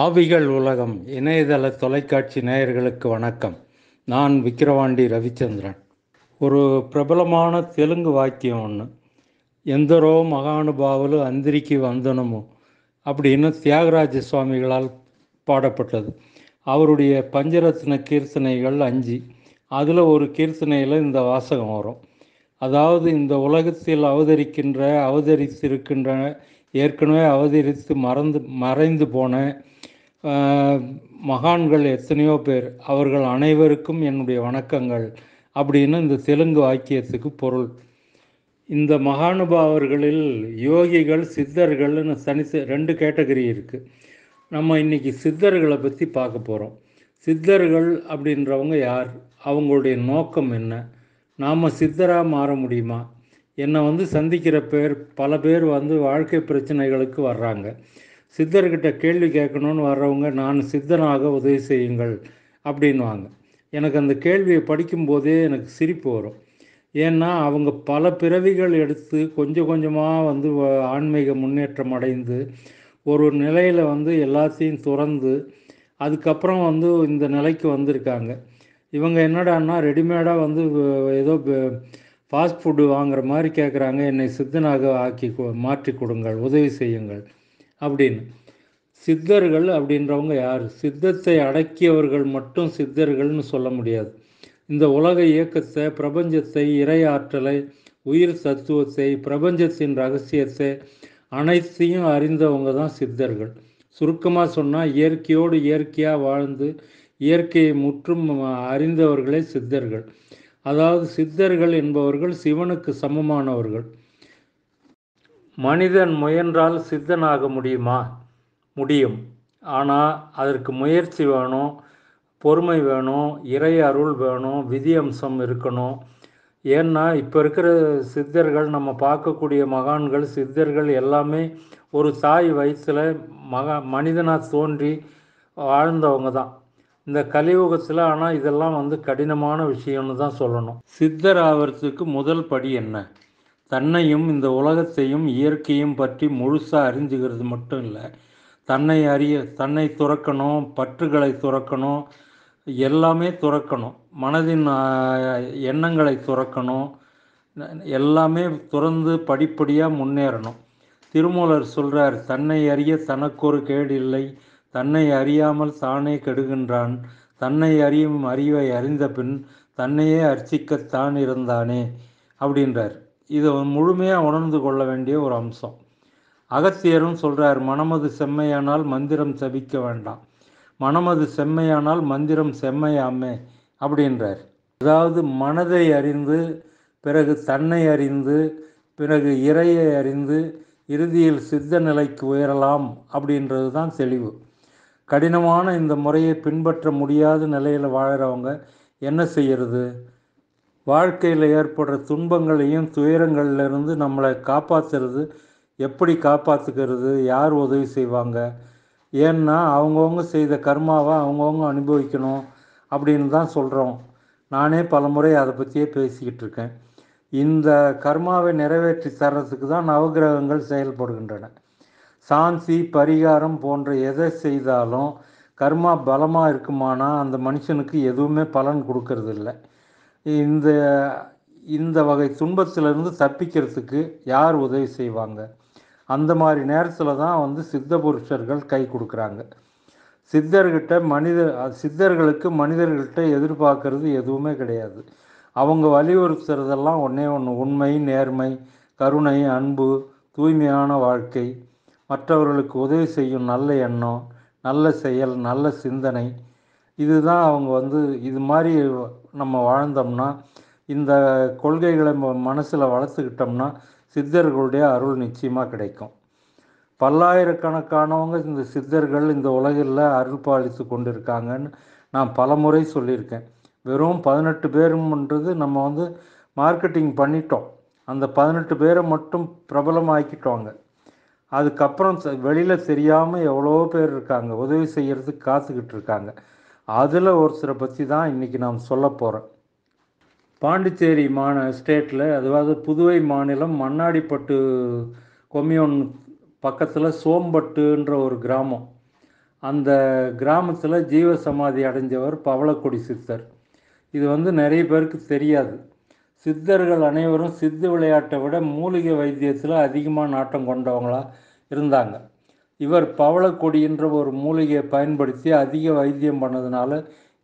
ஆவிகள் உலகம் இணையதள தொலைக்காட்சி நேயர்களுக்கு வணக்கம் நான் விக்கிரவாண்டி ரவிச்சந்திரன் ஒரு பிரபலமான தெலுங்கு வாக்கியம் ஒன்று எந்தரோ மகானுபாவலு அந்திரிக்கு வந்தனமோ அப்படின்னு தியாகராஜ சுவாமிகளால் பாடப்பட்டது அவருடைய பஞ்சரத்ன கீர்த்தனைகள் அஞ்சு அதில் ஒரு கீர்த்தனையில் இந்த வாசகம் வரும் அதாவது இந்த உலகத்தில் அவதரிக்கின்ற அவதரித்திருக்கின்ற ஏற்கனவே அவதரித்து மறந்து மறைந்து போன மகான்கள் எத்தனையோ பேர் அவர்கள் அனைவருக்கும் என்னுடைய வணக்கங்கள் அப்படின்னு இந்த தெலுங்கு வாக்கியத்துக்கு பொருள் இந்த மகானுபாவர்களில் யோகிகள் சித்தர்கள்னு சனி ரெண்டு கேட்டகரி இருக்குது நம்ம இன்றைக்கி சித்தர்களை பற்றி பார்க்க போகிறோம் சித்தர்கள் அப்படின்றவங்க யார் அவங்களுடைய நோக்கம் என்ன நாம் சித்தராக மாற முடியுமா என்னை வந்து சந்திக்கிற பேர் பல பேர் வந்து வாழ்க்கை பிரச்சனைகளுக்கு வர்றாங்க சித்தர்கிட்ட கேள்வி கேட்கணும்னு வர்றவங்க நான் சித்தனாக உதவி செய்யுங்கள் அப்படின்வாங்க எனக்கு அந்த கேள்வியை படிக்கும்போதே எனக்கு சிரிப்பு வரும் ஏன்னா அவங்க பல பிறவிகள் எடுத்து கொஞ்சம் கொஞ்சமாக வந்து ஆன்மீக முன்னேற்றம் அடைந்து ஒரு நிலையில் வந்து எல்லாத்தையும் துறந்து அதுக்கப்புறம் வந்து இந்த நிலைக்கு வந்திருக்காங்க இவங்க என்னடான்னா ரெடிமேடாக வந்து ஏதோ ஃபாஸ்ட் ஃபுட்டு வாங்குற மாதிரி கேட்குறாங்க என்னை சித்தனாக ஆக்கி மாற்றி கொடுங்கள் உதவி செய்யுங்கள் அப்படின்னு சித்தர்கள் அப்படின்றவங்க யார் சித்தத்தை அடக்கியவர்கள் மட்டும் சித்தர்கள்னு சொல்ல முடியாது இந்த உலக இயக்கத்தை பிரபஞ்சத்தை இறையாற்றலை உயிர் தத்துவத்தை பிரபஞ்சத்தின் ரகசியத்தை அனைத்தையும் அறிந்தவங்க தான் சித்தர்கள் சுருக்கமாக சொன்னால் இயற்கையோடு இயற்கையாக வாழ்ந்து இயற்கையை முற்றும் அறிந்தவர்களே சித்தர்கள் அதாவது சித்தர்கள் என்பவர்கள் சிவனுக்கு சமமானவர்கள் மனிதன் முயன்றால் சித்தனாக முடியுமா முடியும் ஆனால் அதற்கு முயற்சி வேணும் பொறுமை வேணும் இறை அருள் வேணும் விதி அம்சம் இருக்கணும் ஏன்னா இப்போ இருக்கிற சித்தர்கள் நம்ம பார்க்கக்கூடிய மகான்கள் சித்தர்கள் எல்லாமே ஒரு தாய் வயசில் மகா மனிதனாக தோன்றி வாழ்ந்தவங்க தான் இந்த கலியுகத்தில் ஆனால் இதெல்லாம் வந்து கடினமான விஷயம்னு தான் சொல்லணும் சித்தர் ஆகிறதுக்கு முதல் படி என்ன தன்னையும் இந்த உலகத்தையும் இயற்கையும் பற்றி முழுசாக அறிஞ்சுக்கிறது மட்டும் இல்லை தன்னை அறிய தன்னை துறக்கணும் பற்றுகளை துறக்கணும் எல்லாமே துறக்கணும் மனதின் எண்ணங்களை துறக்கணும் எல்லாமே துறந்து படிப்படியாக முன்னேறணும் திருமூலர் சொல்கிறார் தன்னை அறிய தனக்கொரு கேடு இல்லை தன்னை அறியாமல் தானே கெடுகின்றான் தன்னை அறியும் அறிவை அறிந்த பின் தன்னையே அர்ச்சிக்கத்தான் இருந்தானே அப்படின்றார் இதை முழுமையாக உணர்ந்து கொள்ள வேண்டிய ஒரு அம்சம் அகத்தியரும் சொல்கிறார் மனமது செம்மையானால் மந்திரம் செபிக்க வேண்டாம் மனமது செம்மையானால் மந்திரம் செம்மையாமே அப்படின்றார் அதாவது மனதை அறிந்து பிறகு தன்னை அறிந்து பிறகு இறையை அறிந்து இறுதியில் சித்த நிலைக்கு உயரலாம் அப்படின்றது தான் தெளிவு கடினமான இந்த முறையை பின்பற்ற முடியாத நிலையில் வாழ்கிறவங்க என்ன செய்கிறது வாழ்க்கையில் ஏற்படுற துன்பங்களையும் துயரங்கள்லேருந்து நம்மளை காப்பாற்றுறது எப்படி காப்பாற்றுக்கிறது யார் உதவி செய்வாங்க ஏன்னா அவங்கவுங்க செய்த கர்மாவை அவங்கவுங்க அனுபவிக்கணும் அப்படின்னு தான் சொல்கிறோம் நானே பல முறை அதை பற்றியே பேசிக்கிட்டு இருக்கேன் இந்த கர்மாவை நிறைவேற்றி தர்றதுக்கு தான் நவகிரகங்கள் செயல்படுகின்றன சாந்தி பரிகாரம் போன்ற எதை செய்தாலும் கர்மா பலமாக இருக்குமானா அந்த மனுஷனுக்கு எதுவுமே பலன் கொடுக்கறதில்லை இந்த இந்த வகை துன்பத்திலிருந்து தப்பிக்கிறதுக்கு யார் உதவி செய்வாங்க அந்த மாதிரி நேரத்தில் தான் வந்து சித்த புருஷர்கள் கை கொடுக்குறாங்க சித்தர்கிட்ட மனித சித்தர்களுக்கு மனிதர்கள்கிட்ட எதிர்பார்க்கறது எதுவுமே கிடையாது அவங்க வலியுறுத்துறதெல்லாம் ஒன்றே ஒன்று உண்மை நேர்மை கருணை அன்பு தூய்மையான வாழ்க்கை மற்றவர்களுக்கு உதவி செய்யும் நல்ல எண்ணம் நல்ல செயல் நல்ல சிந்தனை இதுதான் அவங்க வந்து இது மாதிரி நம்ம வாழ்ந்தோம்னா இந்த கொள்கைகளை மனசில் வளர்த்துக்கிட்டோம்னா சித்தர்களுடைய அருள் நிச்சயமாக கிடைக்கும் பல்லாயிரக்கணக்கானவங்க இந்த சித்தர்கள் இந்த உலகில் அருள் பாலித்து கொண்டிருக்காங்கன்னு நான் பல முறை சொல்லியிருக்கேன் வெறும் பதினெட்டு பேரும்ன்றது நம்ம வந்து மார்க்கெட்டிங் பண்ணிட்டோம் அந்த பதினெட்டு பேரை மட்டும் பிரபலமாக்கிட்டோங்க அதுக்கப்புறம் வெளியில் தெரியாமல் எவ்வளோ பேர் இருக்காங்க உதவி செய்கிறதுக்கு காத்துக்கிட்டு இருக்காங்க அதில் ஒரு சில பற்றி தான் இன்றைக்கி நாம் சொல்ல போகிறோம் பாண்டிச்சேரி மாந ஸ்டேட்டில் அதாவது புதுவை மாநிலம் மண்ணாடிப்பட்டு கொம்யூன் பக்கத்தில் சோம்பட்டுன்ற ஒரு கிராமம் அந்த கிராமத்தில் ஜீவசமாதி அடைஞ்சவர் பவளக்கொடி சித்தர் இது வந்து நிறைய பேருக்கு தெரியாது சித்தர்கள் அனைவரும் சித்து விளையாட்டை விட மூலிகை வைத்தியத்தில் அதிகமாக நாட்டம் கொண்டவங்களாக இருந்தாங்க இவர் பவளக்கொடி என்ற ஒரு மூலிகையை பயன்படுத்தி அதிக வைத்தியம் பண்ணதுனால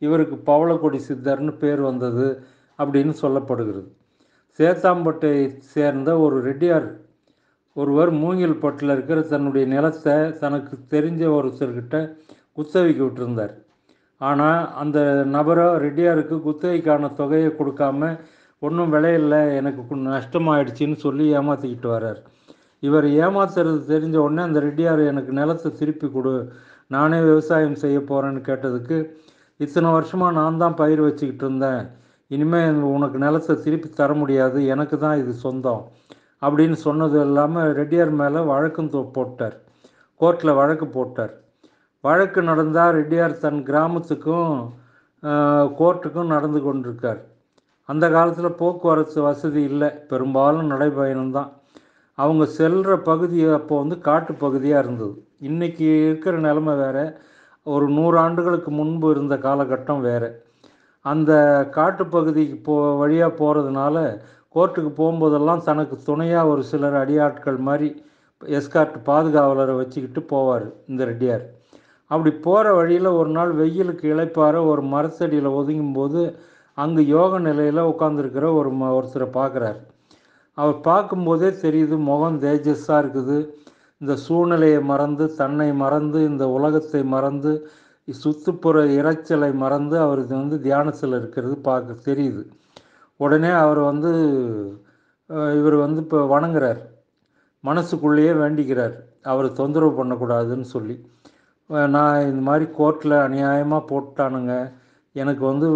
இவருக்கு பவளக்கொடி சித்தர்னு பேர் வந்தது அப்படின்னு சொல்லப்படுகிறது சேத்தாம்பட்டை சேர்ந்த ஒரு ரெட்டியார் ஒருவர் மூங்கில் பட்டில் இருக்கிற தன்னுடைய நிலத்தை தனக்கு தெரிஞ்ச ஒருத்தர்கிட்ட குத்தவிக்கு விட்டுருந்தார் ஆனால் அந்த நபரை ரெட்டியாருக்கு குத்தகைக்கான தொகையை கொடுக்காம ஒன்றும் விளையில்லை எனக்கு நஷ்டமாயிடுச்சின்னு சொல்லி ஏமாற்றிக்கிட்டு வர்றார் இவர் ஏமாத்துறது தெரிஞ்ச உடனே அந்த ரெட்டியார் எனக்கு நிலத்தை திருப்பி கொடு நானே விவசாயம் செய்ய போகிறேன்னு கேட்டதுக்கு இத்தனை வருஷமாக நான் தான் பயிர் வச்சுக்கிட்டு இருந்தேன் இனிமேல் உனக்கு நிலத்தை திருப்பி தர முடியாது எனக்கு தான் இது சொந்தம் அப்படின்னு சொன்னது இல்லாமல் ரெட்டியார் மேலே வழக்கம் போட்டார் கோர்ட்டில் வழக்கு போட்டார் வழக்கு நடந்தால் ரெட்டியார் தன் கிராமத்துக்கும் கோர்ட்டுக்கும் நடந்து கொண்டிருக்கார் அந்த காலத்தில் போக்குவரத்து வசதி இல்லை பெரும்பாலும் நடைபயணம்தான் அவங்க செல்கிற பகுதி அப்போ வந்து காட்டு பகுதியாக இருந்தது இன்றைக்கி இருக்கிற நிலமை வேறு ஒரு நூறு ஆண்டுகளுக்கு முன்பு இருந்த காலகட்டம் வேறு அந்த காட்டு பகுதிக்கு போ வழியாக போகிறதுனால கோர்ட்டுக்கு போகும்போதெல்லாம் தனக்கு துணையாக ஒரு சிலர் அடியாட்கள் மாதிரி எஸ்கார்ட் பாதுகாவலரை வச்சுக்கிட்டு போவார் இந்த ரெட்டியார் அப்படி போகிற வழியில் ஒரு நாள் வெயிலுக்கு இழைப்பார ஒரு மரத்தடியில் ஒதுங்கும் போது அங்கே யோக நிலையில் உட்காந்துருக்கிற ஒரு ம ஒருத்தரை பார்க்குறாரு அவர் பார்க்கும்போதே தெரியுது முகம் தேஜஸாக இருக்குது இந்த சூழ்நிலையை மறந்து தன்னை மறந்து இந்த உலகத்தை மறந்து சுற்றுப்புற இறைச்சலை மறந்து அவர் இது வந்து தியானத்தில் இருக்கிறது பார்க்க தெரியுது உடனே அவர் வந்து இவர் வந்து இப்போ வணங்குறார் மனசுக்குள்ளேயே வேண்டிக்கிறார் அவர் தொந்தரவு பண்ணக்கூடாதுன்னு சொல்லி நான் இந்த மாதிரி கோர்ட்டில் அநியாயமாக போட்டானுங்க எனக்கு வந்து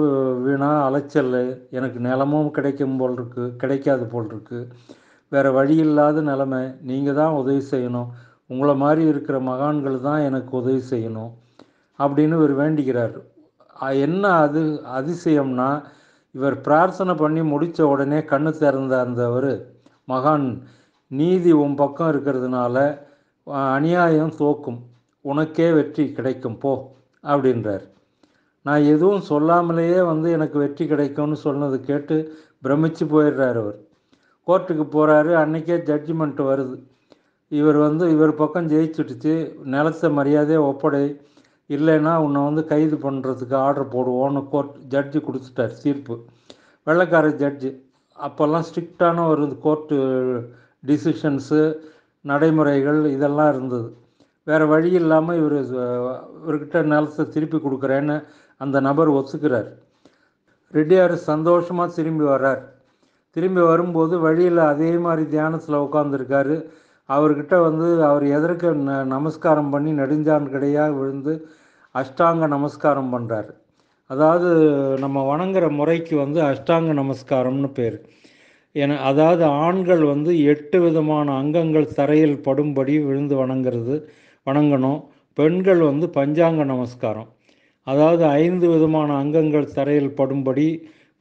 வீணாக அலைச்சல் எனக்கு நிலமும் கிடைக்கும் போல் இருக்குது கிடைக்காது போல் இருக்குது வேறு வழி இல்லாத நிலமை நீங்கள் தான் உதவி செய்யணும் உங்களை மாதிரி இருக்கிற மகான்கள் தான் எனக்கு உதவி செய்யணும் அப்படின்னு இவர் வேண்டிக்கிறார் என்ன அது அதிசயம்னா இவர் பிரார்த்தனை பண்ணி முடித்த உடனே கண்ணு திறந்த அந்தவர் மகான் நீதி உன் பக்கம் இருக்கிறதுனால அநியாயம் தோக்கும் உனக்கே வெற்றி கிடைக்கும் போ அப்படின்றார் நான் எதுவும் சொல்லாமலேயே வந்து எனக்கு வெற்றி கிடைக்கும்னு சொன்னது கேட்டு பிரமிச்சு போயிடுறார் அவர் கோர்ட்டுக்கு போகிறாரு அன்றைக்கே ஜட்ஜ்மெண்ட் வருது இவர் வந்து இவர் பக்கம் ஜெயிச்சுடுச்சு நிலத்த மரியாதையை ஒப்படை இல்லைன்னா உன்னை வந்து கைது பண்ணுறதுக்கு ஆர்டர் போடுவோன்னு கோர்ட் ஜட்ஜு கொடுத்துட்டார் தீர்ப்பு வெள்ளக்கார ஜட்ஜு அப்போல்லாம் ஸ்ட்ரிக்டான ஒரு கோர்ட்டு டிசிஷன்ஸு நடைமுறைகள் இதெல்லாம் இருந்தது வேறு வழி இல்லாமல் இவர் இவர்கிட்ட நிலத்தை திருப்பி கொடுக்குறேன்னு அந்த நபர் ஒத்துக்கிறார் ரெட்டியார் சந்தோஷமாக திரும்பி வர்றார் திரும்பி வரும்போது வழியில் அதே மாதிரி தியானத்தில் உட்காந்துருக்காரு அவர்கிட்ட வந்து அவர் எதற்கு ந நமஸ்காரம் பண்ணி நெடுஞ்சான் கிடையா விழுந்து அஷ்டாங்க நமஸ்காரம் பண்ணுறார் அதாவது நம்ம வணங்குற முறைக்கு வந்து அஷ்டாங்க நமஸ்காரம்னு பேர் என அதாவது ஆண்கள் வந்து எட்டு விதமான அங்கங்கள் தரையில் படும்படி விழுந்து வணங்குறது வணங்கணும் பெண்கள் வந்து பஞ்சாங்க நமஸ்காரம் அதாவது ஐந்து விதமான அங்கங்கள் தரையில் படும்படி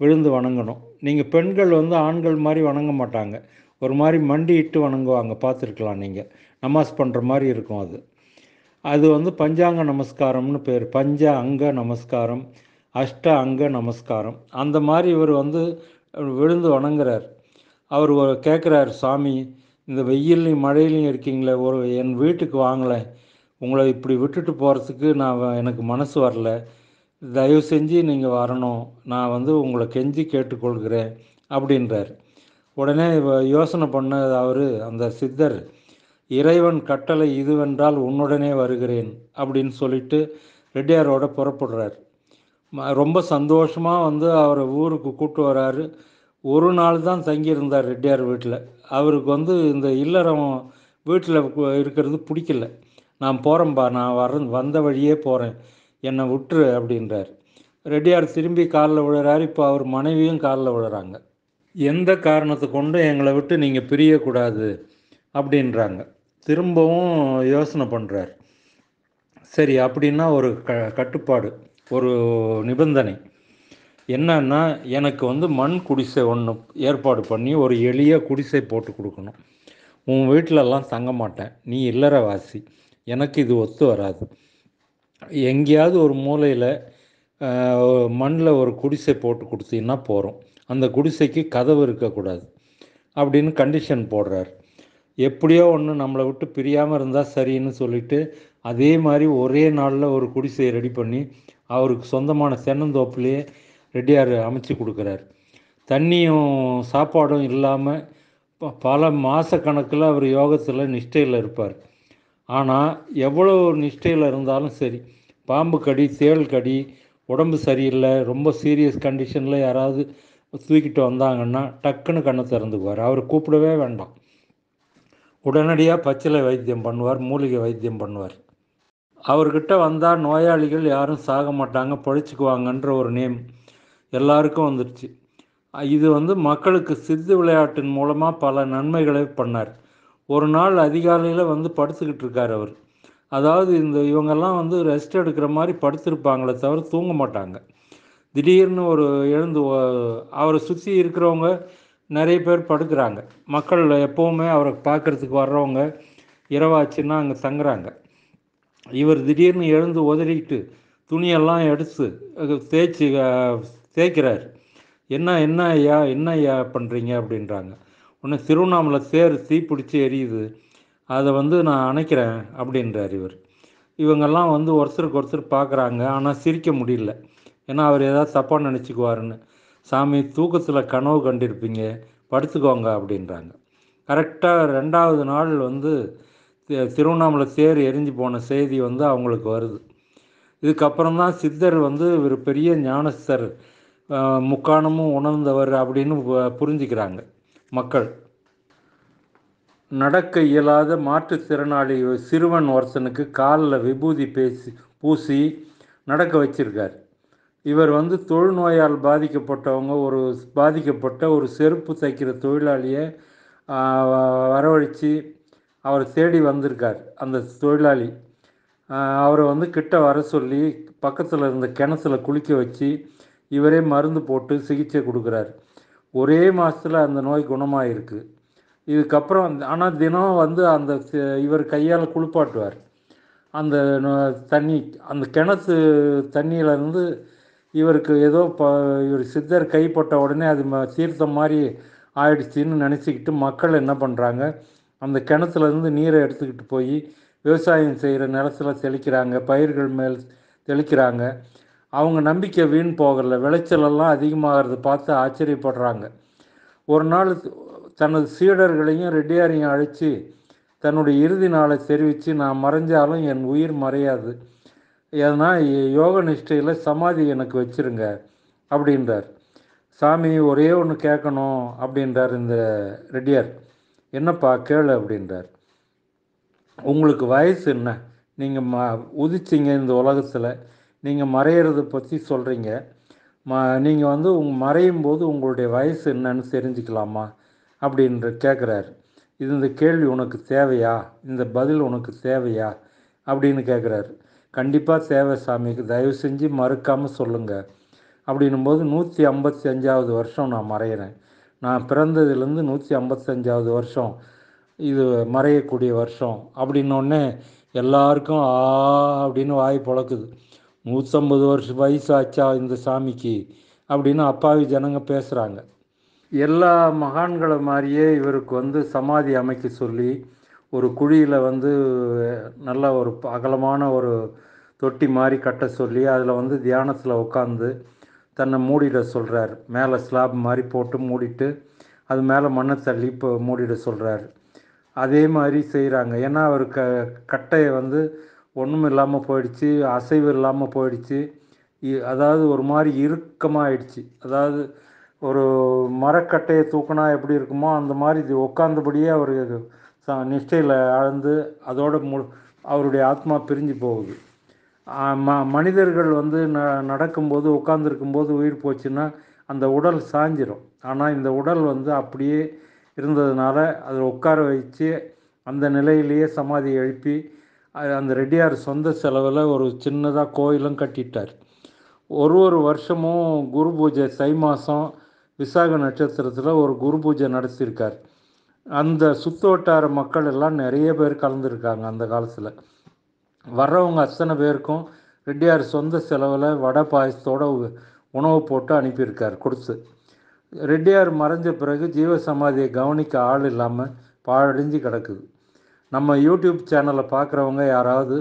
விழுந்து வணங்கணும் நீங்கள் பெண்கள் வந்து ஆண்கள் மாதிரி வணங்க மாட்டாங்க ஒரு மாதிரி மண்டி இட்டு வணங்குவாங்க பார்த்துருக்கலாம் நீங்கள் நமாஸ் பண்ணுற மாதிரி இருக்கும் அது அது வந்து பஞ்சாங்க நமஸ்காரம்னு பேர் பஞ்ச அங்க நமஸ்காரம் அஷ்ட அங்க நமஸ்காரம் அந்த மாதிரி இவர் வந்து விழுந்து வணங்குறார் அவர் கேட்குறார் சாமி இந்த வெயில்லையும் மழையிலையும் இருக்கீங்களே ஒரு என் வீட்டுக்கு வாங்கலை உங்களை இப்படி விட்டுட்டு போகிறதுக்கு நான் எனக்கு மனசு வரல தயவு செஞ்சு நீங்கள் வரணும் நான் வந்து உங்களை கெஞ்சி கேட்டுக்கொள்கிறேன் அப்படின்றார் உடனே யோசனை பண்ண அவர் அந்த சித்தர் இறைவன் கட்டளை இதுவென்றால் உன்னுடனே வருகிறேன் அப்படின்னு சொல்லிட்டு ரெட்டியாரோட புறப்படுறார் ரொம்ப சந்தோஷமாக வந்து அவரை ஊருக்கு கூப்பிட்டு வராரு ஒரு நாள் தான் தங்கியிருந்தார் ரெட்டியார் வீட்டில் அவருக்கு வந்து இந்த இல்லறம் வீட்டில் இருக்கிறது பிடிக்கல நான் போகிறேன்பா நான் வர வந்த வழியே போகிறேன் என்னை விட்டுரு அப்படின்றார் ரெட்டியார் திரும்பி காலில் விழுறாரு இப்போ அவர் மனைவியும் காலில் விழுறாங்க எந்த காரணத்தை கொண்டு எங்களை விட்டு நீங்கள் பிரியக்கூடாது அப்படின்றாங்க திரும்பவும் யோசனை பண்ணுறார் சரி அப்படின்னா ஒரு க கட்டுப்பாடு ஒரு நிபந்தனை என்னன்னா எனக்கு வந்து மண் குடிசை ஒன்று ஏற்பாடு பண்ணி ஒரு எளிய குடிசை போட்டு கொடுக்கணும் உன் வீட்டிலலாம் தங்க மாட்டேன் நீ இல்லற வாசி எனக்கு இது ஒத்து வராது எங்கேயாவது ஒரு மூலையில் மண்ணில் ஒரு குடிசை போட்டு கொடுத்தீங்கன்னா போகிறோம் அந்த குடிசைக்கு கதவு இருக்கக்கூடாது அப்படின்னு கண்டிஷன் போடுறார் எப்படியோ ஒன்று நம்மளை விட்டு பிரியாமல் இருந்தால் சரின்னு சொல்லிட்டு அதே மாதிரி ஒரே நாளில் ஒரு குடிசையை ரெடி பண்ணி அவருக்கு சொந்தமான தென்னந்தோப்புலேயே ரெடியார் அமைச்சு கொடுக்குறாரு தண்ணியும் சாப்பாடும் இல்லாமல் பல மாத கணக்கில் அவர் யோகத்தில் நிஷ்டையில் இருப்பார் ஆனால் எவ்வளோ நிஷ்டையில் இருந்தாலும் சரி பாம்பு கடி தேள் கடி உடம்பு சரியில்லை ரொம்ப சீரியஸ் கண்டிஷனில் யாராவது தூக்கிட்டு வந்தாங்கன்னா டக்குன்னு கண்ணை திறந்துக்குவார் அவர் கூப்பிடவே வேண்டாம் உடனடியாக பச்சிலை வைத்தியம் பண்ணுவார் மூலிகை வைத்தியம் பண்ணுவார் அவர்கிட்ட வந்தால் நோயாளிகள் யாரும் சாக மாட்டாங்க பொழைச்சிக்குவாங்கன்ற ஒரு நேம் எல்லாருக்கும் வந்துடுச்சு இது வந்து மக்களுக்கு சித்து விளையாட்டின் மூலமாக பல நன்மைகளை பண்ணார் ஒரு நாள் அதிகாலையில் வந்து படுத்துக்கிட்டு இருக்கார் அவர் அதாவது இந்த இவங்கெல்லாம் வந்து ரெஸ்ட் எடுக்கிற மாதிரி படுத்திருப்பாங்களே தவிர தூங்க மாட்டாங்க திடீர்னு ஒரு எழுந்து அவரை சுற்றி இருக்கிறவங்க நிறைய பேர் படுக்கிறாங்க மக்கள் எப்போவுமே அவரை பார்க்குறதுக்கு வர்றவங்க இரவாச்சுன்னா அங்கே தங்குறாங்க இவர் திடீர்னு எழுந்து உதறிக்கிட்டு துணியெல்லாம் எடுத்து தேய்ச்சி தேய்க்கிறார் என்ன என்ன ஐயா என்ன ஐயா பண்ணுறீங்க அப்படின்றாங்க உன்னை திருவண்ணாமலை சேர் தீ பிடிச்சி எரியுது அதை வந்து நான் அணைக்கிறேன் அப்படின்றார் இவர் இவங்கெல்லாம் வந்து ஒருத்தருக்கு ஒருத்தர் பார்க்குறாங்க ஆனால் சிரிக்க முடியல ஏன்னா அவர் ஏதாவது தப்பாக நினச்சிக்குவாருன்னு சாமி தூக்கத்தில் கனவு கண்டிருப்பீங்க படுத்துக்கோங்க அப்படின்றாங்க கரெக்டாக ரெண்டாவது நாள் வந்து திருவண்ணாமலை சேர் எரிஞ்சு போன செய்தி வந்து அவங்களுக்கு வருது இதுக்கப்புறம் தான் சித்தர் வந்து இவர் பெரிய ஞானஸ்தர் முக்காணமும் உணர்ந்தவர் அப்படின்னு புரிஞ்சுக்கிறாங்க மக்கள் நடக்க இயலாத மாற்றுத்திறனாளி சிறுவன் ஒருத்தனுக்கு காலில் விபூதி பேசி பூசி நடக்க வச்சிருக்கார் இவர் வந்து தொழுநோயால் பாதிக்கப்பட்டவங்க ஒரு பாதிக்கப்பட்ட ஒரு செருப்பு தைக்கிற தொழிலாளியை வரவழைச்சி அவர் தேடி வந்திருக்கார் அந்த தொழிலாளி அவரை வந்து கிட்ட வர சொல்லி பக்கத்தில் இருந்த கிணத்துல குளிக்க வச்சு இவரே மருந்து போட்டு சிகிச்சை கொடுக்குறாரு ஒரே மாதத்தில் அந்த நோய் குணமாயிருக்கு இதுக்கப்புறம் ஆனால் தினம் வந்து அந்த இவர் கையால் குளிப்பாட்டுவார் அந்த தண்ணி அந்த கிணத்து தண்ணியிலேருந்து இவருக்கு ஏதோ ப இவர் சித்தர் கைப்பட்ட உடனே அது தீர்த்தம் மாதிரி ஆயிடுச்சின்னு நினச்சிக்கிட்டு மக்கள் என்ன பண்ணுறாங்க அந்த கிணத்துலேருந்து நீரை எடுத்துக்கிட்டு போய் விவசாயம் செய்கிற நிலத்தில் தெளிக்கிறாங்க பயிர்கள் மேல் தெளிக்கிறாங்க அவங்க நம்பிக்கை வீண் போகல விளைச்சலெல்லாம் அதிகமாகிறது பார்த்து ஆச்சரியப்படுறாங்க ஒரு நாள் தனது சீடர்களையும் ரெட்டியாரையும் அழைச்சி தன்னுடைய இறுதி நாளை தெரிவித்து நான் மறைஞ்சாலும் என் உயிர் மறையாது ஏன்னா யோக நிஷ்டையில் சமாதி எனக்கு வச்சுருங்க அப்படின்றார் சாமி ஒரே ஒன்று கேட்கணும் அப்படின்றார் இந்த ரெட்டியார் என்னப்பா கேளு அப்படின்றார் உங்களுக்கு வயசு என்ன நீங்கள் ம உதிச்சிங்க இந்த உலகத்தில் நீங்கள் மறையிறது பற்றி சொல்கிறீங்க ம நீங்கள் வந்து உங்கள் மறையும் போது உங்களுடைய வயசு என்னன்னு தெரிஞ்சுக்கலாமா அப்படின்ற கேட்குறாரு இது இந்த கேள்வி உனக்கு தேவையா இந்த பதில் உனக்கு தேவையா அப்படின்னு கேட்குறாரு கண்டிப்பாக தேவை சாமிக்கு தயவு செஞ்சு மறுக்காமல் சொல்லுங்கள் அப்படின்னும்போது நூற்றி ஐம்பத்தி அஞ்சாவது வருஷம் நான் மறையிறேன் நான் பிறந்ததுலேருந்து நூற்றி ஐம்பத்தஞ்சாவது வருஷம் இது மறையக்கூடிய வருஷம் அப்படின்னோடனே எல்லாருக்கும் ஆ அப்படின்னு வாய் பழக்குது நூற்றம்பது வருஷம் வயசாச்சா இந்த சாமிக்கு அப்படின்னு அப்பாவி ஜனங்க பேசுகிறாங்க எல்லா மகான்களை மாதிரியே இவருக்கு வந்து சமாதி அமைக்க சொல்லி ஒரு குழியில் வந்து நல்ல ஒரு அகலமான ஒரு தொட்டி மாதிரி கட்ட சொல்லி அதில் வந்து தியானத்தில் உட்காந்து தன்னை மூடிட சொல்கிறார் மேலே ஸ்லாப் மாதிரி போட்டு மூடிட்டு அது மேலே மண்ணை தள்ளி இப்போ மூடிட சொல்கிறார் அதே மாதிரி செய்கிறாங்க ஏன்னா அவர் க கட்டையை வந்து ஒன்றும் இல்லாமல் போயிடுச்சு அசைவு இல்லாமல் போயிடுச்சு அதாவது ஒரு மாதிரி இறுக்கமாக ஆயிடுச்சு அதாவது ஒரு மரக்கட்டையை தூக்கினா எப்படி இருக்குமோ அந்த மாதிரி இது உட்காந்தபடியே அவர் நிஷ்டையில் ஆழ்ந்து அதோட மு அவருடைய ஆத்மா பிரிஞ்சு போகுது ம மனிதர்கள் வந்து ந நடக்கும்போது உட்காந்துருக்கும்போது உயிர் போச்சுன்னா அந்த உடல் சாஞ்சிரும் ஆனால் இந்த உடல் வந்து அப்படியே இருந்ததுனால அதை உட்கார வச்சு அந்த நிலையிலேயே சமாதி எழுப்பி அந்த ரெட்டியார் சொந்த செலவில் ஒரு சின்னதாக கோயிலும் கட்டிட்டார் ஒரு ஒரு வருஷமும் குரு பூஜை தை மாதம் விசாக நட்சத்திரத்தில் ஒரு குரு பூஜை நடத்தியிருக்கார் அந்த சுத்தோட்டார மக்கள் எல்லாம் நிறைய பேர் கலந்துருக்காங்க அந்த காலத்தில் வர்றவங்க அத்தனை பேருக்கும் ரெட்டியார் சொந்த செலவில் வடை பாயசத்தோடு உணவு போட்டு அனுப்பியிருக்கார் கொடுத்து ரெட்டியார் மறைஞ்ச பிறகு ஜீவசமாதியை கவனிக்க ஆள் இல்லாமல் பாழடைஞ்சு கிடக்குது நம்ம யூடியூப் சேனலை பார்க்குறவங்க யாராவது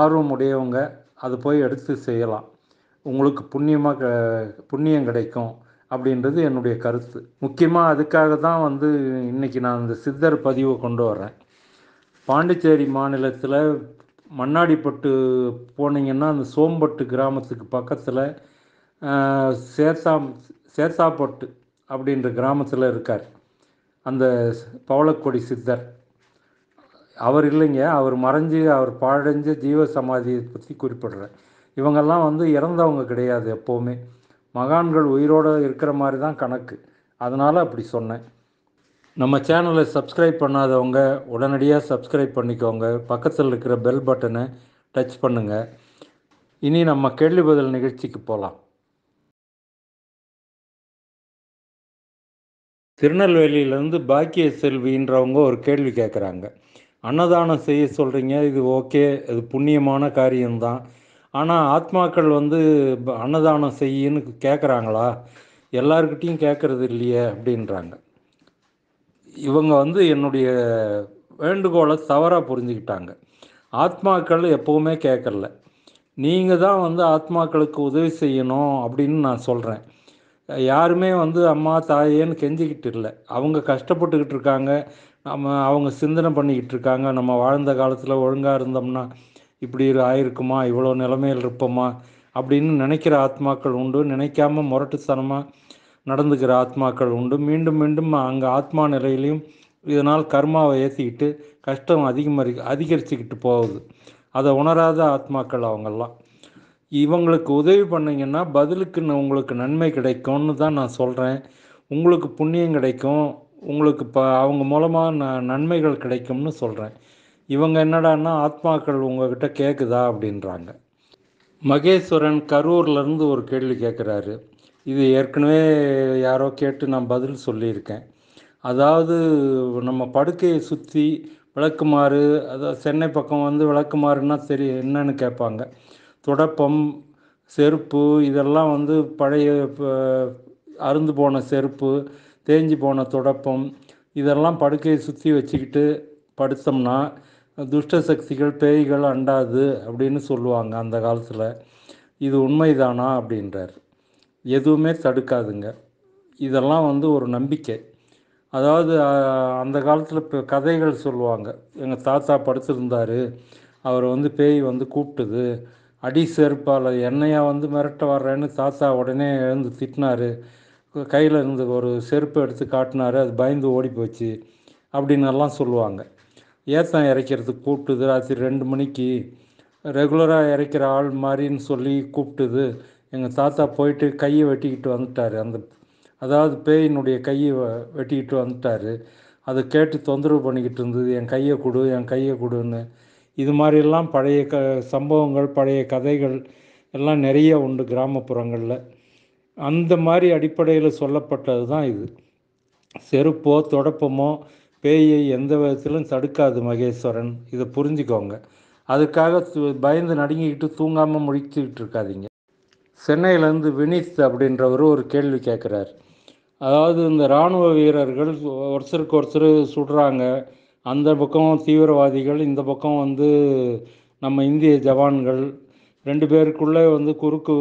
ஆர்வம் உடையவங்க அது போய் எடுத்து செய்யலாம் உங்களுக்கு புண்ணியமாக க புண்ணியம் கிடைக்கும் அப்படின்றது என்னுடைய கருத்து முக்கியமாக அதுக்காக தான் வந்து இன்றைக்கி நான் இந்த சித்தர் பதிவை கொண்டு வரேன் பாண்டிச்சேரி மாநிலத்தில் மண்ணாடிப்பட்டு போனீங்கன்னா அந்த சோம்பட்டு கிராமத்துக்கு பக்கத்தில் சேத்தா சேத்தாப்பட்டு அப்படின்ற கிராமத்தில் இருக்கார் அந்த பவளக்கொடி சித்தர் அவர் இல்லைங்க அவர் மறைஞ்சு அவர் பழஞ்ச ஜீவ சமாதியை பற்றி குறிப்பிட்ற இவங்கெல்லாம் வந்து இறந்தவங்க கிடையாது எப்போவுமே மகான்கள் உயிரோடு இருக்கிற மாதிரி தான் கணக்கு அதனால் அப்படி சொன்னேன் நம்ம சேனலை சப்ஸ்கிரைப் பண்ணாதவங்க உடனடியாக சப்ஸ்கிரைப் பண்ணிக்கோங்க பக்கத்தில் இருக்கிற பெல் பட்டனை டச் பண்ணுங்கள் இனி நம்ம கேள்வி பதில் நிகழ்ச்சிக்கு போகலாம் திருநெல்வேலியிலேருந்து பாக்கிய செல்வின்றவங்க ஒரு கேள்வி கேட்குறாங்க அன்னதானம் செய்ய சொல்கிறீங்க இது ஓகே இது புண்ணியமான காரியம்தான் ஆனால் ஆத்மாக்கள் வந்து அன்னதானம் செய்யன்னு கேட்குறாங்களா எல்லாருக்கிட்டையும் கேட்குறது இல்லையே அப்படின்றாங்க இவங்க வந்து என்னுடைய வேண்டுகோளை தவறாக புரிஞ்சுக்கிட்டாங்க ஆத்மாக்கள் எப்போவுமே கேட்கல நீங்கள் தான் வந்து ஆத்மாக்களுக்கு உதவி செய்யணும் அப்படின்னு நான் சொல்கிறேன் யாருமே வந்து அம்மா தாயேன்னு கெஞ்சிக்கிட்டு இல்லை அவங்க கஷ்டப்பட்டுக்கிட்டு இருக்காங்க நம்ம அவங்க சிந்தனை பண்ணிக்கிட்டு இருக்காங்க நம்ம வாழ்ந்த காலத்தில் ஒழுங்காக இருந்தோம்னா இப்படி ஆயிருக்குமா இவ்வளோ நிலைமையில் இருப்போமா அப்படின்னு நினைக்கிற ஆத்மாக்கள் உண்டு நினைக்காம முரட்டுத்தனமாக நடந்துக்கிற ஆத்மாக்கள் உண்டு மீண்டும் மீண்டும் அங்கே ஆத்மா நிலையிலையும் இதனால் கர்மாவை ஏற்றிக்கிட்டு கஷ்டம் அதிகமாக அதிகரிச்சுக்கிட்டு போகுது அதை உணராத ஆத்மாக்கள் அவங்கெல்லாம் இவங்களுக்கு உதவி பண்ணிங்கன்னா பதிலுக்கு உங்களுக்கு நன்மை கிடைக்கும்னு தான் நான் சொல்கிறேன் உங்களுக்கு புண்ணியம் கிடைக்கும் உங்களுக்கு இப்போ அவங்க மூலமாக ந நன்மைகள் கிடைக்கும்னு சொல்கிறேன் இவங்க என்னடான்னா ஆத்மாக்கள் உங்ககிட்ட கேட்குதா அப்படின்றாங்க மகேஸ்வரன் கரூர்லேருந்து ஒரு கேள்வி கேட்குறாரு இது ஏற்கனவே யாரோ கேட்டு நான் பதில் சொல்லியிருக்கேன் அதாவது நம்ம படுக்கையை சுற்றி விளக்குமாறு அதாவது சென்னை பக்கம் வந்து விளக்குமாறுன்னா சரி என்னன்னு கேட்பாங்க துடப்பம் செருப்பு இதெல்லாம் வந்து பழைய அருந்து போன செருப்பு தேஞ்சி போன துடப்பம் இதெல்லாம் படுக்கையை சுற்றி வச்சுக்கிட்டு படுத்தோம்னா துஷ்ட சக்திகள் பேய்கள் அண்டாது அப்படின்னு சொல்லுவாங்க அந்த காலத்தில் இது உண்மைதானா அப்படின்றார் எதுவுமே தடுக்காதுங்க இதெல்லாம் வந்து ஒரு நம்பிக்கை அதாவது அந்த காலத்தில் இப்போ கதைகள் சொல்லுவாங்க எங்கள் தாத்தா படுத்திருந்தார் அவர் வந்து பேய் வந்து கூப்பிட்டுது அடி செருப்பால் என்னையா வந்து மிரட்ட வர்றேன்னு தாத்தா உடனே எழுந்து திட்டினார் கையில் இருந்த ஒரு செருப்பு எடுத்து காட்டினாரு அது பயந்து ஓடி போச்சு அப்படின்னெல்லாம் சொல்லுவாங்க ஏத்தம் இறைக்கிறது கூப்பிட்டுது ராத்திரி ரெண்டு மணிக்கு ரெகுலராக இறைக்கிற ஆள் மாதிரின்னு சொல்லி கூப்பிட்டுது எங்கள் தாத்தா போயிட்டு கையை வெட்டிக்கிட்டு வந்துட்டார் அந்த அதாவது பேயினுடைய கையை வெட்டிக்கிட்டு வந்துட்டார் அதை கேட்டு தொந்தரவு பண்ணிக்கிட்டு இருந்தது என் கையை கொடு என் கையை கொடுன்னு இது மாதிரிலாம் பழைய க சம்பவங்கள் பழைய கதைகள் எல்லாம் நிறைய உண்டு கிராமப்புறங்களில் அந்த மாதிரி அடிப்படையில் சொல்லப்பட்டது தான் இது செருப்போ தொடப்பமோ பேயை எந்த விதத்திலும் தடுக்காது மகேஸ்வரன் இதை புரிஞ்சுக்கோங்க அதுக்காக பயந்து நடுங்கிக்கிட்டு தூங்காமல் முடிச்சுக்கிட்டு இருக்காதிங்க சென்னையிலேருந்து வினித் அப்படின்றவர் ஒரு கேள்வி கேட்குறார் அதாவது இந்த இராணுவ வீரர்கள் ஒருத்தருக்கு ஒருத்தர் சுடுறாங்க அந்த பக்கம் தீவிரவாதிகள் இந்த பக்கம் வந்து நம்ம இந்திய ஜவான்கள் ரெண்டு பேருக்குள்ளே வந்து குறுக்கு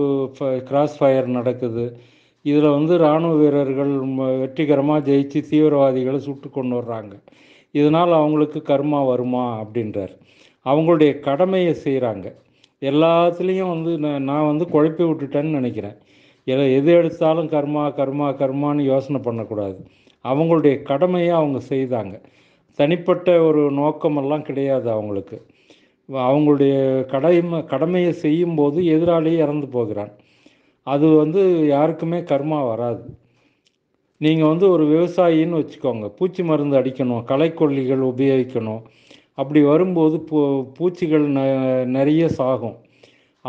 கிராஸ் ஃபயர் நடக்குது இதில் வந்து இராணுவ வீரர்கள் வெற்றிகரமாக ஜெயிச்சு தீவிரவாதிகளை சுட்டு கொண்டு வர்றாங்க இதனால் அவங்களுக்கு கர்மா வருமா அப்படின்றார் அவங்களுடைய கடமையை செய்கிறாங்க எல்லாத்துலேயும் வந்து நான் நான் வந்து குழப்பி விட்டுட்டேன்னு நினைக்கிறேன் எது எடுத்தாலும் கர்மா கர்மா கர்மான்னு யோசனை பண்ணக்கூடாது அவங்களுடைய கடமையை அவங்க செய்தாங்க தனிப்பட்ட ஒரு நோக்கமெல்லாம் கிடையாது அவங்களுக்கு அவங்களுடைய கடமை கடமையை செய்யும்போது எதிராளி இறந்து போகிறான் அது வந்து யாருக்குமே கர்மா வராது நீங்கள் வந்து ஒரு விவசாயின்னு வச்சுக்கோங்க பூச்சி மருந்து அடிக்கணும் களைக்கொல்லிகள் உபயோகிக்கணும் அப்படி வரும்போது பூ பூச்சிகள் ந நிறைய சாகும்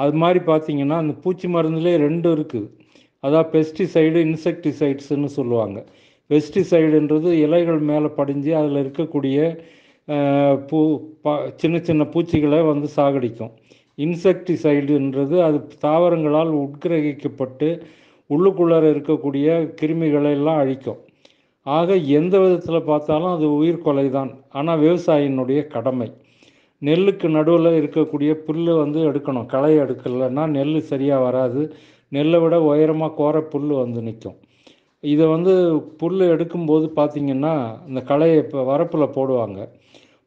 அது மாதிரி பார்த்தீங்கன்னா அந்த பூச்சி மருந்துலேயே ரெண்டு இருக்குது அதான் பெஸ்டிசைடு இன்செக்டிசைட்ஸுன்னு சொல்லுவாங்க பெஸ்டிசைடுன்றது இலைகள் மேலே படிஞ்சு அதில் இருக்கக்கூடிய பூ ப சின்ன சின்ன பூச்சிகளை வந்து சாகடிக்கும் இன்செக்டிசைடுன்றது அது தாவரங்களால் உட்கிரகிக்கப்பட்டு உள்ளுக்குள்ளார இருக்கக்கூடிய கிருமிகளை எல்லாம் அழிக்கும் ஆக எந்த விதத்தில் பார்த்தாலும் அது உயிர் கொலை தான் ஆனால் விவசாயினுடைய கடமை நெல்லுக்கு நடுவில் இருக்கக்கூடிய புல் வந்து எடுக்கணும் களை எடுக்கலைன்னா நெல் சரியாக வராது நெல்லை விட உயரமாக கோர புல் வந்து நிற்கும் இதை வந்து புல் எடுக்கும்போது பார்த்திங்கன்னா இந்த களையை இப்போ வரப்பில் போடுவாங்க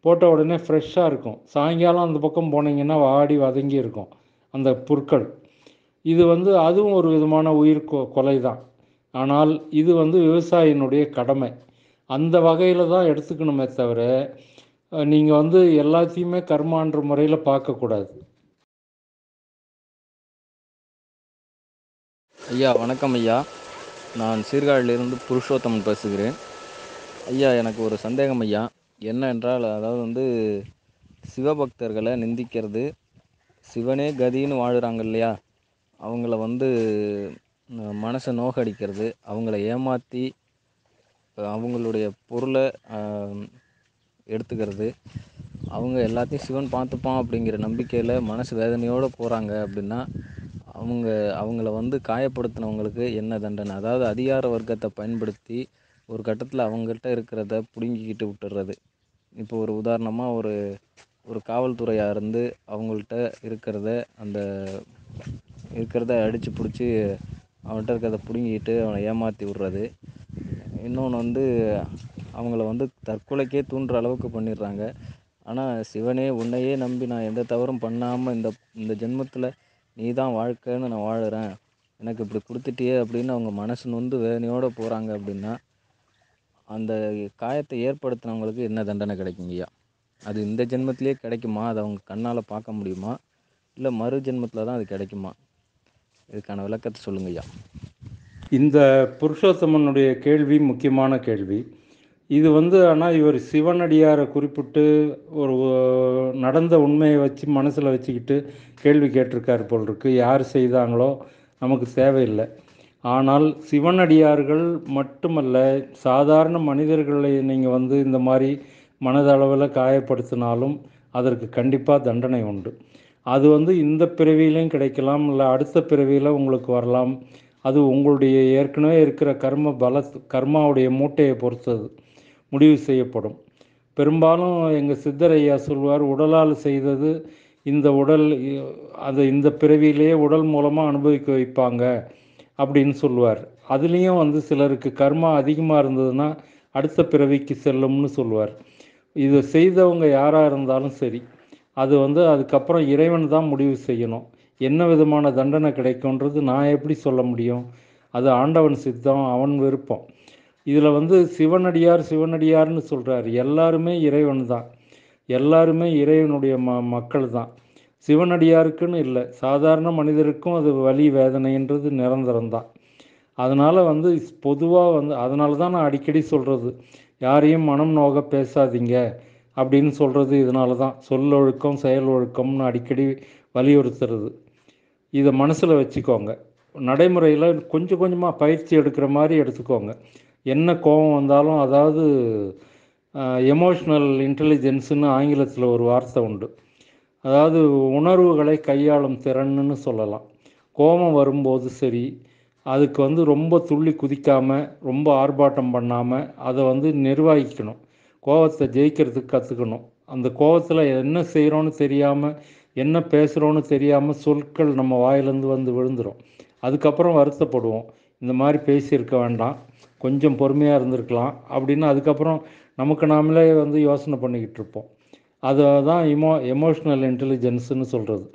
போட்ட உடனே ஃப்ரெஷ்ஷாக இருக்கும் சாயங்காலம் அந்த பக்கம் போனீங்கன்னா வாடி வதங்கி இருக்கும் அந்த புற்கள் இது வந்து அதுவும் ஒரு விதமான உயிர் கொ கொலை தான் ஆனால் இது வந்து விவசாயினுடைய கடமை அந்த வகையில் தான் எடுத்துக்கணுமே தவிர நீங்கள் வந்து எல்லாத்தையுமே கர்மான்ற முறையில் பார்க்கக்கூடாது ஐயா வணக்கம் ஐயா நான் சீர்காழிலிருந்து புருஷோத்தமன் பேசுகிறேன் ஐயா எனக்கு ஒரு சந்தேகம் ஐயா என்ன என்றால் அதாவது வந்து சிவபக்தர்களை நிந்திக்கிறது சிவனே கதின்னு வாழ்கிறாங்க இல்லையா அவங்கள வந்து மனசை நோகடிக்கிறது அவங்கள ஏமாற்றி அவங்களுடைய பொருளை எடுத்துக்கிறது அவங்க எல்லாத்தையும் சிவன் பார்த்துப்பான் அப்படிங்கிற நம்பிக்கையில் மனசு வேதனையோடு போகிறாங்க அப்படின்னா அவங்க அவங்கள வந்து காயப்படுத்தினவங்களுக்கு என்ன தண்டனை அதாவது அதிகார வர்க்கத்தை பயன்படுத்தி ஒரு கட்டத்தில் அவங்கள்ட்ட இருக்கிறத பிடுங்கிக்கிட்டு விட்டுறது இப்போ ஒரு உதாரணமாக ஒரு ஒரு காவல்துறையாக இருந்து அவங்கள்ட்ட இருக்கிறத அந்த இருக்கிறத அடித்து பிடிச்சி அவன்கிட்ட இருக்கிறத பிடுங்கிக்கிட்டு அவனை ஏமாற்றி விட்றது இன்னொன்று வந்து அவங்கள வந்து தற்கொலைக்கே தூண்டுற அளவுக்கு பண்ணிடுறாங்க ஆனால் சிவனே உன்னையே நம்பி நான் எந்த தவறும் பண்ணாமல் இந்த இந்த ஜென்மத்தில் நீ தான் வாழ்க்கைன்னு நான் வாழ்கிறேன் எனக்கு இப்படி கொடுத்துட்டியே அப்படின்னு அவங்க மனசு நொந்து வேதனையோடு போகிறாங்க அப்படின்னா அந்த காயத்தை ஏற்படுத்தினவங்களுக்கு என்ன தண்டனை கிடைக்குங்கய்யா அது இந்த ஜென்மத்திலேயே கிடைக்குமா அதை அவங்க கண்ணால் பார்க்க முடியுமா இல்லை மறு ஜென்மத்தில் தான் அது கிடைக்குமா இதுக்கான விளக்கத்தை சொல்லுங்கய்யா இந்த புருஷோத்தமனுடைய கேள்வி முக்கியமான கேள்வி இது வந்து ஆனால் இவர் சிவனடியாரை குறிப்பிட்டு ஒரு நடந்த உண்மையை வச்சு மனசில் வச்சுக்கிட்டு கேள்வி கேட்டிருக்கார் போல் இருக்குது யார் செய்தாங்களோ நமக்கு தேவையில்லை ஆனால் சிவனடியார்கள் மட்டுமல்ல சாதாரண மனிதர்களை நீங்கள் வந்து இந்த மாதிரி மனதளவில் காயப்படுத்தினாலும் அதற்கு கண்டிப்பாக தண்டனை உண்டு அது வந்து இந்த பிறவியிலையும் கிடைக்கலாம் இல்லை அடுத்த பிறவியில் உங்களுக்கு வரலாம் அது உங்களுடைய ஏற்கனவே இருக்கிற கர்ம பல கர்மாவுடைய மூட்டையை பொறுத்தது முடிவு செய்யப்படும் பெரும்பாலும் எங்கள் சித்தர் ஐயா சொல்வார் உடலால் செய்தது இந்த உடல் அது இந்த பிறவியிலேயே உடல் மூலமாக அனுபவிக்க வைப்பாங்க அப்படின்னு சொல்லுவார் அதுலேயும் வந்து சிலருக்கு கர்மா அதிகமாக இருந்ததுன்னா அடுத்த பிறவிக்கு செல்லும்னு சொல்லுவார் இதை செய்தவங்க யாராக இருந்தாலும் சரி அது வந்து அதுக்கப்புறம் இறைவன் தான் முடிவு செய்யணும் என்ன விதமான தண்டனை கிடைக்கும்ன்றது நான் எப்படி சொல்ல முடியும் அது ஆண்டவன் சித்தம் அவன் விருப்பம் இதில் வந்து சிவனடியார் சிவனடியார்னு சொல்கிறார் எல்லாருமே இறைவன் தான் எல்லாருமே இறைவனுடைய ம மக்கள் தான் சிவனடியாருக்குன்னு இல்லை சாதாரண மனிதருக்கும் அது வலி வேதனைன்றது நிரந்தரம் தான் அதனால் வந்து பொதுவாக வந்து அதனால தான் நான் அடிக்கடி சொல்கிறது யாரையும் மனம் நோக பேசாதீங்க அப்படின்னு சொல்கிறது இதனால தான் சொல் ஒழுக்கம் செயல் ஒழுக்கம்னு அடிக்கடி வலியுறுத்துறது இதை மனசில் வச்சுக்கோங்க நடைமுறையில் கொஞ்சம் கொஞ்சமாக பயிற்சி எடுக்கிற மாதிரி எடுத்துக்கோங்க என்ன கோபம் வந்தாலும் அதாவது எமோஷ்னல் இன்டெலிஜென்ஸுன்னு ஆங்கிலத்தில் ஒரு வார்த்தை உண்டு அதாவது உணர்வுகளை கையாளும் திறன்னு சொல்லலாம் கோபம் வரும்போது சரி அதுக்கு வந்து ரொம்ப துள்ளி குதிக்காமல் ரொம்ப ஆர்ப்பாட்டம் பண்ணாமல் அதை வந்து நிர்வகிக்கணும் கோபத்தை ஜெயிக்கிறதுக்கு கற்றுக்கணும் அந்த கோபத்தில் என்ன செய்கிறோன்னு தெரியாமல் என்ன பேசுகிறோன்னு தெரியாமல் சொற்கள் நம்ம வாயிலேருந்து வந்து விழுந்துடும் அதுக்கப்புறம் வருத்தப்படுவோம் இந்த மாதிரி பேசியிருக்க வேண்டாம் கொஞ்சம் பொறுமையாக இருந்திருக்கலாம் அப்படின்னு அதுக்கப்புறம் நமக்கு நாமளே வந்து யோசனை பண்ணிக்கிட்டு இருப்போம் அதை தான் இமோ எமோஷ்னல் இன்டெலிஜென்ஸுன்னு சொல்கிறது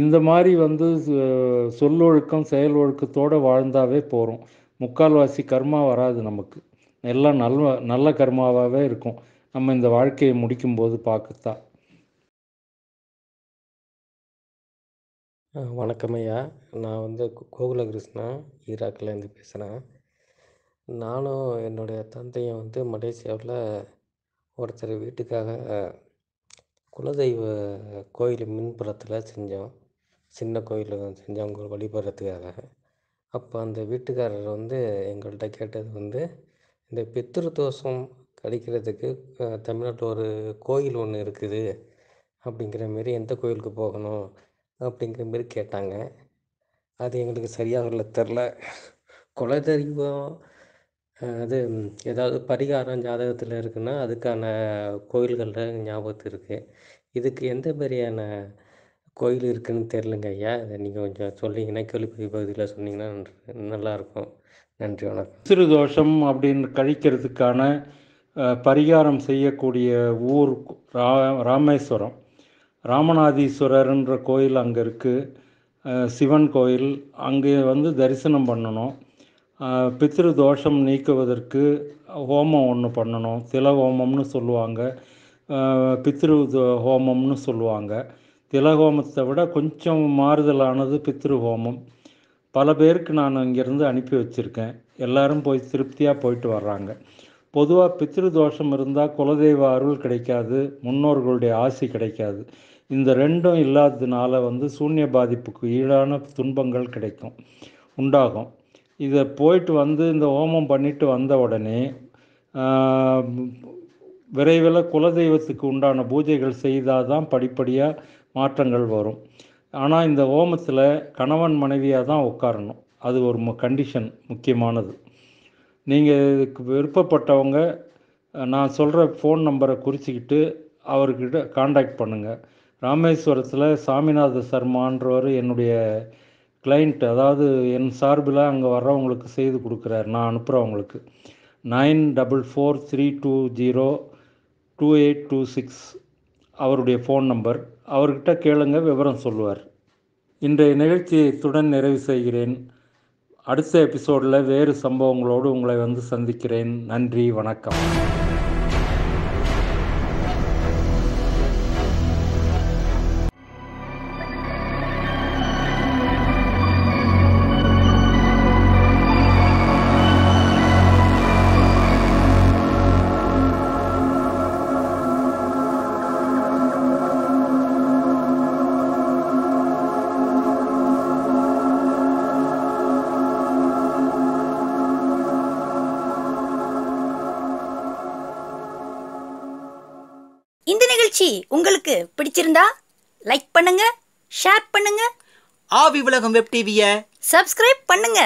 இந்த மாதிரி வந்து சொல்லொழுக்கம் செயல் ஒழுக்கத்தோடு வாழ்ந்தாவே போகிறோம் முக்கால்வாசி கர்மா வராது நமக்கு எல்லாம் நல்ல நல்ல கர்மாவாகவே இருக்கும் நம்ம இந்த வாழ்க்கையை முடிக்கும்போது பார்க்கத்தான் வணக்கம் ஐயா நான் வந்து கோகுலகிருஷ்ணன் இருந்து பேசுகிறேன் நானும் என்னுடைய தந்தையும் வந்து மலேசியாவில் ஒருத்தர் வீட்டுக்காக குலதெய்வ கோயில் முன்புறத்தில் செஞ்சோம் சின்ன கோயில் செஞ்சோம் அவங்க வழிபடுறதுக்காக அப்போ அந்த வீட்டுக்காரர் வந்து எங்கள்கிட்ட கேட்டது வந்து இந்த பித்ரு தோஷம் கழிக்கிறதுக்கு தமிழ்நாட்டில் ஒரு கோயில் ஒன்று இருக்குது அப்படிங்கிற மாரி எந்த கோயிலுக்கு போகணும் அப்படிங்கிற மாரி கேட்டாங்க அது எங்களுக்கு சரியாக உள்ள தெரில குலதெய்வம் அது ஏதாவது பரிகாரம் ஜாதகத்தில் இருக்குன்னா அதுக்கான கோயில்களில் ஞாபகத்து இருக்குது இதுக்கு எந்த மாதிரியான கோயில் இருக்குதுன்னு தெரிலங்க ஐயா அதை நீங்கள் கொஞ்சம் சொன்னீங்கன்னா கேள்விப்பதி பகுதியில் சொன்னீங்கன்னா நல்லாயிருக்கும் நன்றி வணக்கம் சிறு தோஷம் அப்படின்னு கழிக்கிறதுக்கான பரிகாரம் செய்யக்கூடிய ஊர் ரா ராமேஸ்வரம் ராமநாதீஸ்வரர்ன்ற கோயில் அங்கே இருக்குது சிவன் கோயில் அங்கே வந்து தரிசனம் பண்ணணும் தோஷம் நீக்குவதற்கு ஹோமம் ஒன்று பண்ணணும் தில ஹோமம்னு சொல்லுவாங்க பித்ரு ஹோமம்னு சொல்லுவாங்க தில ஹோமத்தை விட கொஞ்சம் மாறுதலானது பித்ரு ஹோமம் பல பேருக்கு நான் இங்கேருந்து அனுப்பி வச்சுருக்கேன் எல்லாரும் போய் திருப்தியாக போயிட்டு வர்றாங்க பொதுவாக தோஷம் இருந்தால் குலதெய்வ அருள் கிடைக்காது முன்னோர்களுடைய ஆசி கிடைக்காது இந்த ரெண்டும் இல்லாததுனால வந்து சூன்ய பாதிப்புக்கு ஈடான துன்பங்கள் கிடைக்கும் உண்டாகும் இதை போயிட்டு வந்து இந்த ஹோமம் பண்ணிட்டு வந்த உடனே விரைவில் குலதெய்வத்துக்கு உண்டான பூஜைகள் செய்தால் தான் படிப்படியாக மாற்றங்கள் வரும் ஆனால் இந்த ஹோமத்தில் கணவன் மனைவியாக தான் உட்காரணும் அது ஒரு கண்டிஷன் முக்கியமானது நீங்கள் இதுக்கு விருப்பப்பட்டவங்க நான் சொல்கிற ஃபோன் நம்பரை குறிச்சிக்கிட்டு அவர்கிட்ட காண்டாக்ட் பண்ணுங்கள் ராமேஸ்வரத்தில் சாமிநாத சர்மான்றவர் என்னுடைய கிளைண்ட் அதாவது என் சார்பில் அங்கே வர்றவங்களுக்கு செய்து கொடுக்குறாரு நான் அனுப்புகிறவங்களுக்கு nine double four three two zero two eight two six அவருடைய ஃபோன் நம்பர் அவர்கிட்ட கேளுங்க விவரம் சொல்லுவார் இன்றைய நிகழ்ச்சியை இத்துடன் நிறைவு செய்கிறேன் அடுத்த எபிசோடில் வேறு சம்பவங்களோடு உங்களை வந்து சந்திக்கிறேன் நன்றி வணக்கம் உலகம் வெப் டிவியை சப்ஸ்கிரைப் பண்ணுங்க